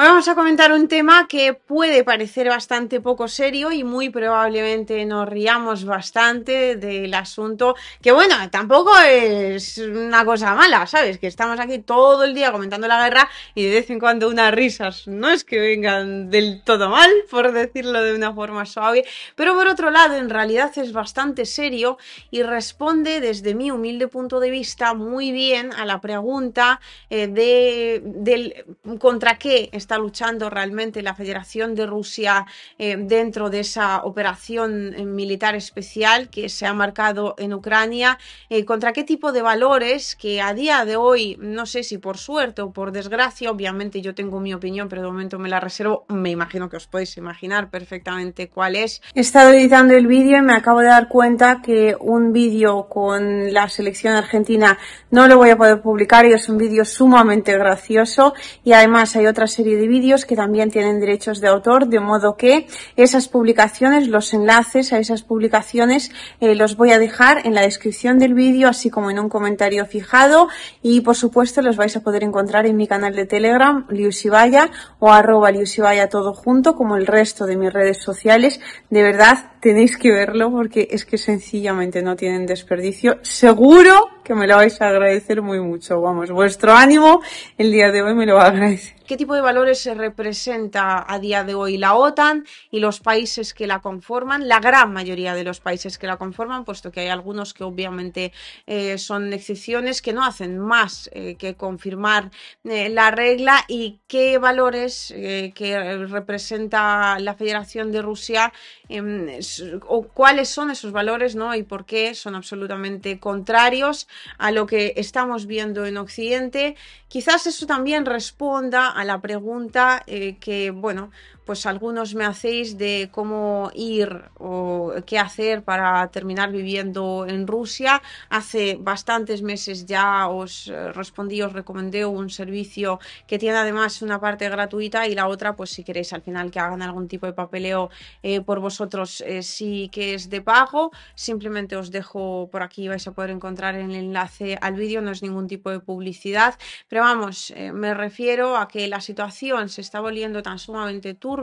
Hoy vamos a comentar un tema que puede parecer bastante poco serio y muy probablemente nos riamos bastante del asunto, que bueno, tampoco es una cosa mala, ¿sabes? Que estamos aquí todo el día comentando la guerra y de vez en cuando unas risas, no es que vengan del todo mal, por decirlo de una forma suave, pero por otro lado, en realidad es bastante serio y responde desde mi humilde punto de vista muy bien a la pregunta eh, de, contra qué está luchando realmente la Federación de Rusia eh, dentro de esa operación eh, militar especial que se ha marcado en Ucrania, eh, contra qué tipo de valores que a día de hoy, no sé si por suerte o por desgracia, obviamente yo tengo mi opinión, pero de momento me la reservo, me imagino que os podéis imaginar perfectamente cuál es. He estado editando el vídeo y me acabo de dar cuenta que un vídeo con la selección argentina no lo voy a poder publicar y es un vídeo sumamente gracioso y además hay otra serie de vídeos que también tienen derechos de autor, de modo que esas publicaciones, los enlaces a esas publicaciones eh, los voy a dejar en la descripción del vídeo, así como en un comentario fijado y por supuesto los vais a poder encontrar en mi canal de Telegram, Liusibaya o arroba Liusibaya todo junto, como el resto de mis redes sociales. De verdad, tenéis que verlo porque es que sencillamente no tienen desperdicio. Seguro que me lo vais a agradecer muy mucho. Vamos, vuestro ánimo el día de hoy me lo va a agradecer. ¿Qué tipo de valores se representa a día de hoy la OTAN y los países que la conforman? La gran mayoría de los países que la conforman, puesto que hay algunos que obviamente eh, son excepciones que no hacen más eh, que confirmar eh, la regla y qué valores que representa la Federación de Rusia em, o cuáles son esos valores, ¿no? Y por qué son absolutamente contrarios a lo que estamos viendo en Occidente. Quizás eso también responda a la pregunta eh, que, bueno, pues algunos me hacéis de cómo ir o qué hacer para terminar viviendo en Rusia. Hace bastantes meses ya os eh, respondí, os recomendé un servicio que tiene además una parte gratuita y la otra, pues si queréis al final que hagan algún tipo de papeleo eh, por vosotros, eh, sí que es de pago. Simplemente os dejo por aquí, vais a poder encontrar el enlace al vídeo, no es ningún tipo de publicidad. Pero vamos, me refiero a que la situación se está volviendo tan sumamente turba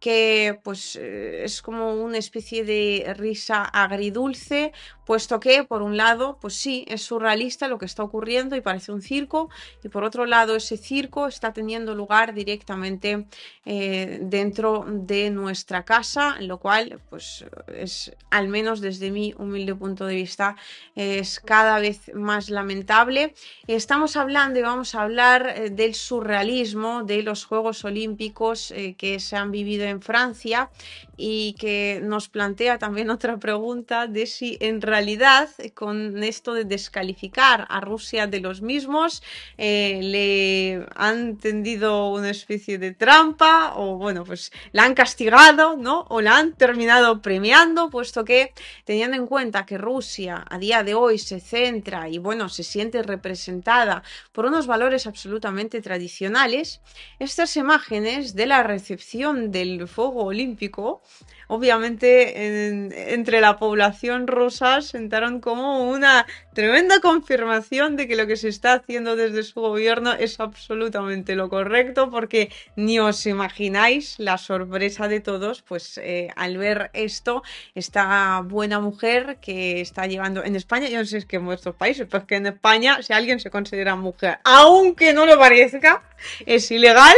que pues eh, es como una especie de risa agridulce, puesto que, por un lado, pues sí, es surrealista lo que está ocurriendo y parece un circo, y por otro lado, ese circo está teniendo lugar directamente eh, dentro de nuestra casa, lo cual, pues es, al menos desde mi humilde punto de vista, es cada vez más lamentable. Estamos hablando y vamos a hablar eh, del surrealismo, de los Juegos Olímpicos eh, que se han vivido en Francia y que nos plantea también otra pregunta de si en realidad eh, con esto de descalificar a Rusia de los mismos eh, le han tendido una especie de trampa o bueno pues la han castigado no o la han terminado premiando puesto que teniendo en cuenta que Rusia a día de hoy se centra y bueno se siente representada por unos valores absolutamente tradicionales estas imágenes de la recepción del fuego olímpico obviamente entre la población rusa sentaron como una tremenda confirmación de que lo que se está haciendo desde su gobierno es absolutamente lo correcto, porque ni os imagináis la sorpresa de todos, pues eh, al ver esto, esta buena mujer que está llevando en España, yo no sé es que en vuestros países, pero que en España si alguien se considera mujer, aunque no lo parezca, es ilegal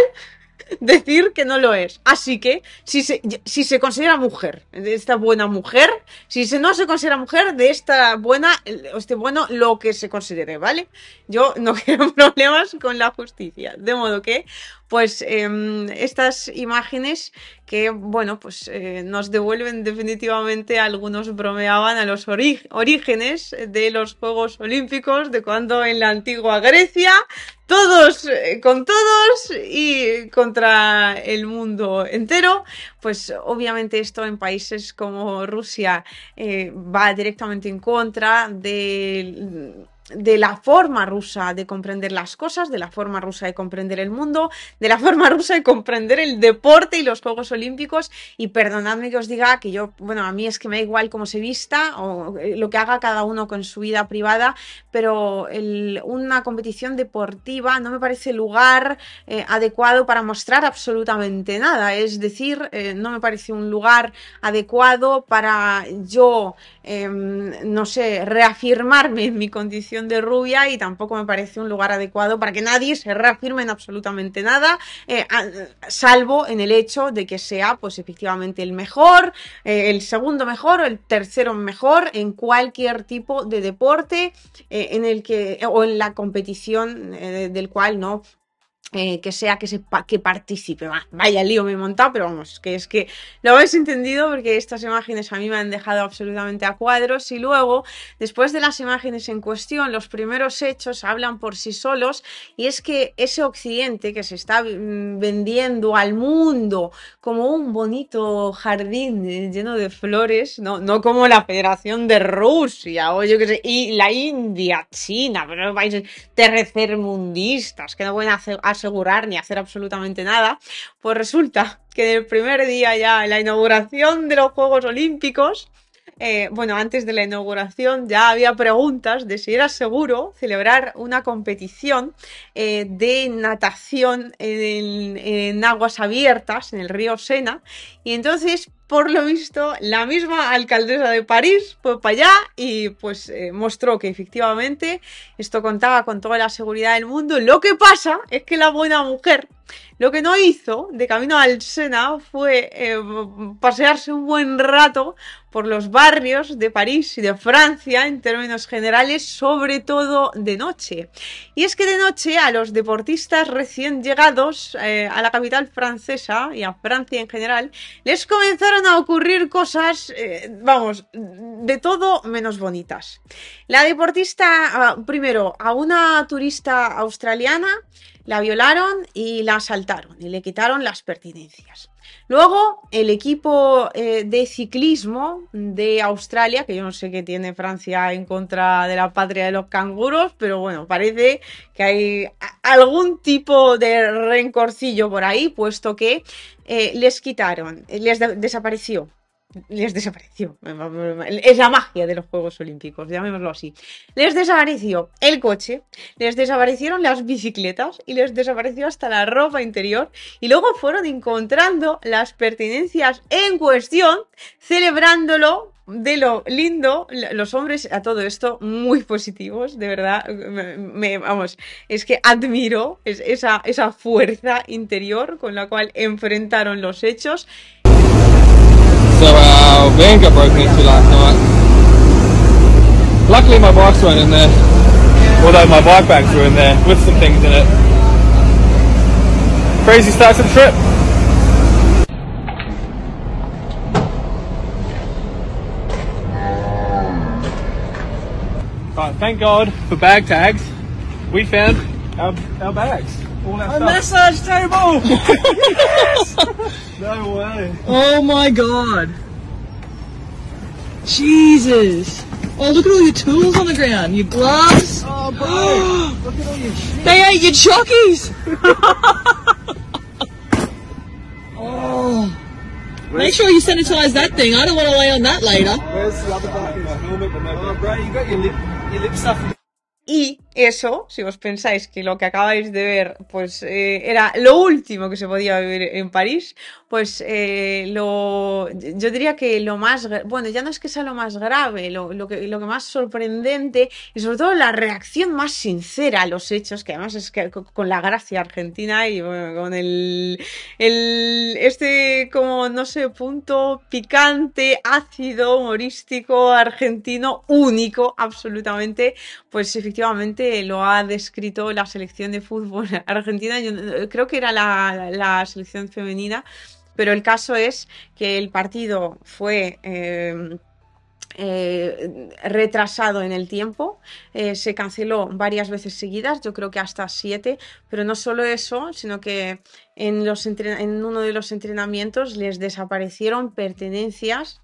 decir que no lo es. Así que, si se, si se considera mujer, de esta buena mujer, si se, no se considera mujer, de esta buena, este bueno, lo que se considere, ¿vale? Yo no quiero problemas con la justicia. De modo que, pues em, estas imágenes que, bueno, pues eh, nos devuelven definitivamente, algunos bromeaban a los orígenes de los Juegos Olímpicos, de cuando en la antigua Grecia, todos eh, con todos y contra el mundo entero, pues obviamente esto en países como Rusia eh, va directamente en contra de de la forma rusa de comprender las cosas, de la forma rusa de comprender el mundo, de la forma rusa de comprender el deporte y los Juegos Olímpicos. Y perdonadme que os diga que yo, bueno, a mí es que me da igual cómo se vista o eh, lo que haga cada uno con su vida privada, pero una competición deportiva no me parece lugar eh, adecuado para mostrar absolutamente nada. Es decir, eh, no me parece un lugar adecuado para yo Em, no sé, reafirmarme en mi condición de rubia y tampoco me parece un lugar adecuado para que nadie se reafirme en absolutamente nada, eh, salvo en el hecho de que sea, pues efectivamente, el mejor, eh, el segundo mejor o el tercero mejor en cualquier tipo de deporte eh, en el que, o en la competición del cual no eh, que sea que, se que participe. vaya lío me he montado, pero vamos, que es que lo habéis entendido porque estas imágenes a mí me han dejado absolutamente a cuadros y luego, después de las imágenes en cuestión, los primeros hechos hablan por sí solos y es que ese occidente que se está mm, vendiendo al mundo como un bonito jardín eh, lleno de flores, no, no como la Federación de Rusia o yo que sé, y la India, China, pero países tercermundistas que no pueden hacer asegurar ni hacer absolutamente nada, pues resulta que el primer día ya en la inauguración de los Juegos Olímpicos, eh, bueno, antes de la inauguración ya había preguntas de si era seguro celebrar una competición eh, de natación en, aguas abiertas, en el río Sena. Y entonces por lo visto, la misma alcaldesa de París fue para allá y pues eh, mostró que efectivamente esto contaba con toda la seguridad del mundo. Lo que pasa es que la buena mujer lo que no hizo de camino al Sena fue eh, pasearse un buen rato por los barrios de París y de Francia en términos generales, sobre todo de noche. Y es que de noche a los deportistas recién llegados eh, a la capital francesa y a Francia en general les comenzaron a ocurrir cosas, eh, vamos, de todo menos bonitas. La deportista, ah, primero, a una turista australiana la violaron y la asaltaron y le quitaron las pertinencias. Luego, el equipo eh, de ciclismo de Australia, que yo no sé qué tiene Francia en contra de la patria de los canguros, pero bueno, parece que hay algún tipo de rencorcillo por ahí, puesto que eh, les quitaron, eh, les desapareció les desapareció. Es la magia de los Juegos Olímpicos, llamémoslo así. Les desapareció el coche, les desaparecieron las bicicletas y les desapareció hasta la ropa interior y luego fueron encontrando las pertenencias en cuestión, celebrándolo de lo lindo, los hombres a todo esto muy positivos, de verdad, vamos, es que admiro esa, esa fuerza interior con la cual enfrentaron los hechos So our uh, van got broken into last night. Luckily my bikes weren't in there. Although my bike bags were in there with some things in it. Crazy start to the trip. Right, thank God for bag tags. We found our, our bags all that a massage table! No way. Oh my god. Jesus. Oh, look at all your tools on the ground. Your gloves. Oh, bro. look at all your shit. They ate your chockies. oh. Make sure you sanitize that thing. I don't want to lay on that later. Where's the other guy bucket? Oh, bro, you got your lip, your lip stuff. E. eso, si os pensáis que lo que acabáis de ver, pues eh, era lo último que se podía vivir en París, pues eh, lo, yo diría que lo más, bueno, ya no es que sea lo más grave, lo, que, lo que más sorprendente y sobre todo la reacción más sincera a los hechos, que además es que con la gracia argentina y con el, este como, no sé, punto picante, ácido, humorístico, argentino, único, absolutamente, pues efectivamente lo ha descrito la selección de fútbol argentina, yo eh, creo que era la, selección femenina, pero el caso es que el partido fue... Em, eh, retrasado en el tiempo. Eh, se canceló varias veces seguidas, yo creo que hasta siete, pero no solo eso, sino que en, los en uno de los entrenamientos les desaparecieron pertenencias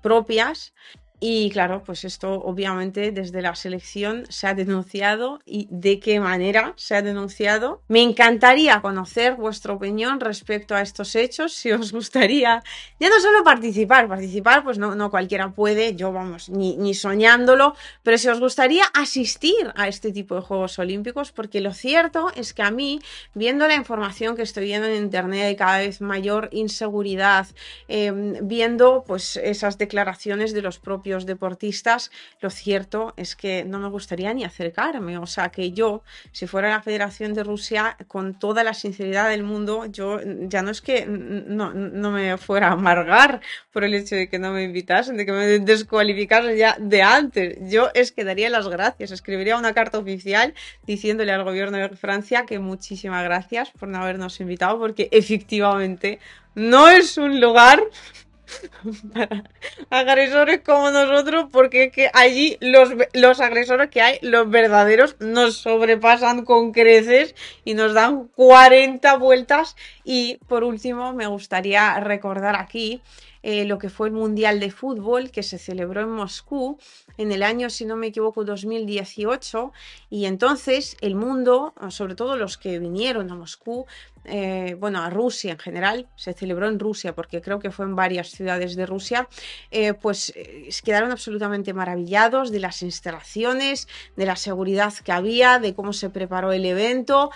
propias y claro, pues esto obviamente desde la selección se ha denunciado y de qué manera se ha denunciado. Me encantaría conocer vuestra opinión respecto a estos hechos, si os gustaría ya no solo participar, participar pues no, no cualquiera puede, yo vamos, ni, soñándolo, pero si os gustaría asistir a este tipo de Juegos Olímpicos, porque lo cierto es que a mí, viendo la información que estoy viendo en Internet de cada vez mayor inseguridad, em, viendo pues esas declaraciones de los propios deportistas, lo cierto es que no me gustaría ni acercarme. O sea, que yo, si fuera la Federación de Rusia, con toda la sinceridad del mundo, yo ya no es que no, no me fuera a amargar por el hecho de que no me invitasen, de que me descualificasen ya de antes. Yo es que daría las gracias, escribiría una carta oficial diciéndole al gobierno de Francia que muchísimas gracias por no habernos invitado, porque efectivamente no es un lugar agresores como nosotros, porque que allí los, los agresores que hay, los verdaderos, nos sobrepasan con creces y nos dan 40 vueltas. Y por último, me gustaría recordar aquí eh, lo que fue el Mundial de Fútbol que se celebró en Moscú en el año, si no me equivoco, 2018. Y entonces el mundo, sobre todo los que vinieron a Moscú, eh, bueno, a Rusia en general, se celebró en Rusia porque creo que fue en varias ciudades de Rusia, eh, pues quedaron absolutamente maravillados de las instalaciones, de la seguridad que había, de cómo se preparó el evento.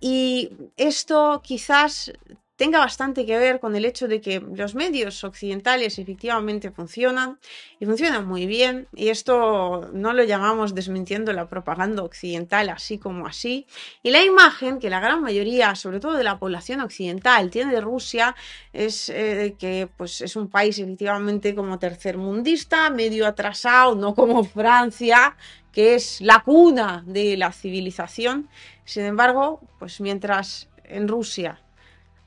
Y esto quizás tenga bastante que ver con el hecho de que los medios occidentales efectivamente funcionan y funcionan muy bien y esto no lo llamamos desmintiendo la propaganda occidental así como así y la imagen que la gran mayoría sobre todo de la población occidental tiene de Rusia es eh, que pues es un país efectivamente como tercermundista medio atrasado no como Francia que es la cuna de la civilización sin embargo pues mientras en Rusia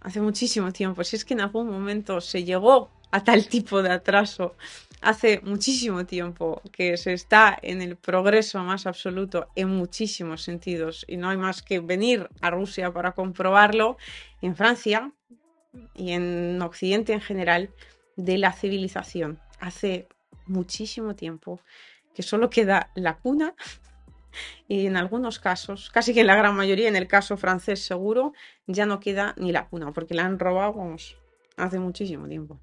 hace muchísimo tiempo. Si es que en algún momento se llegó a tal tipo de atraso, hace muchísimo tiempo que se está en el progreso más absoluto en muchísimos sentidos y no hay más que venir a Rusia para comprobarlo. en Francia y en Occidente en general, de la civilización. Hace muchísimo tiempo que solo queda la cuna y en algunos casos, casi que en la gran mayoría, en el caso francés seguro, ya no queda ni la cuna, porque la han robado hace muchísimo tiempo.